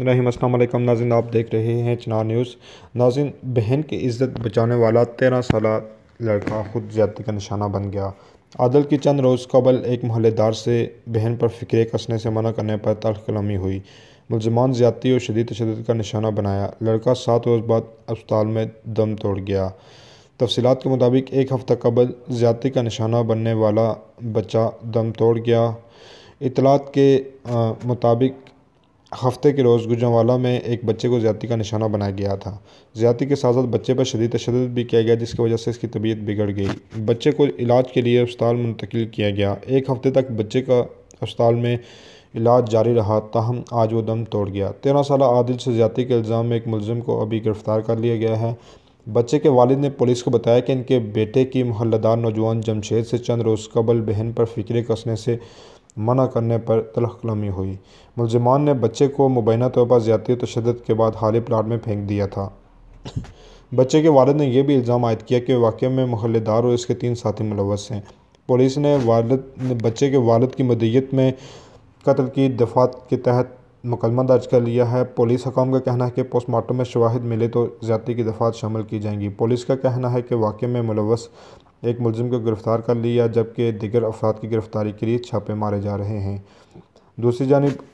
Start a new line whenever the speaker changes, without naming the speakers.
रहीम नाजिन आप देख रहे हैं चनार न्यूज़ नाजिन बहन की इज़्ज़त बचाने वाला तेरह साल लड़का खुद ज्यादती का निशाना बन गया आदल की चंद रोज़ कबल एक महल्लेदार से बहन पर फिक्रे कसने से मना करने पर तल्ख कलामी हुई मुलजमान ज्यादती और शदीद तशद का निशाना बनाया लड़का सात रोज़ बाद अस्पताल में दम तोड़ गया तफसीत के मुताबिक एक हफ़्ता कबल ज्यादती का निशाना बनने वाला बच्चा दम तोड़ गया इतलात के मुताबिक हफ्ते के रोज़ गुजरावाला में एक बच्चे को ज़्यादा का निशाना बनाया गया था ज़्यादा के साथ साथ बच्चे पर शदीद तशद भी किया गया जिसकी वजह से इसकी तबीयत बिगड़ गई बच्चे को इलाज के लिए अस्पताल मुंतकिल किया गया एक हफ्ते तक बच्चे का अस्पताल में इलाज जारी रहा ताहम आज वो दम तोड़ गया तेरह साल आदिल से ज़्यादा के इल्ज़ाम में एक मुलम को अभी गिरफ़्तार कर लिया गया है बच्चे के वालिद ने पुलिस को बताया कि इनके बेटे की मोहल्लेदार नौजवान जमशेद से चंद रोज़ कबल बहन पर फिक्रे कसने से मना करने पर तलख कलामी हुई मुलजमान ने बच्चे को मुबैना तौर पर ज़्यादा तशद के बाद हाल प्लाट में फेंक दिया था बच्चे के वालद ने यह भी इल्ज़ाम आयद किया कि वाक़े में महलदार और इसके तीन साथी मुलवस हैं पुलिस ने वालद ने बच्चे के वालद की मदीत में कत्ल की दफात के तहत मुकदमा दर्ज कर लिया है पुलिस हकाम का कहना है कि पोस्टमार्टम में शवाहद मिले तो ज़्यादा की दफात शामिल की जाएंगी पुलिस का कहना है कि वाक़े में मुलवस एक मुलजिम को गिरफ़्तार कर लिया जबकि दिगर अफराद की गिरफ़्तारी के लिए छापे मारे जा रहे हैं दूसरी जानब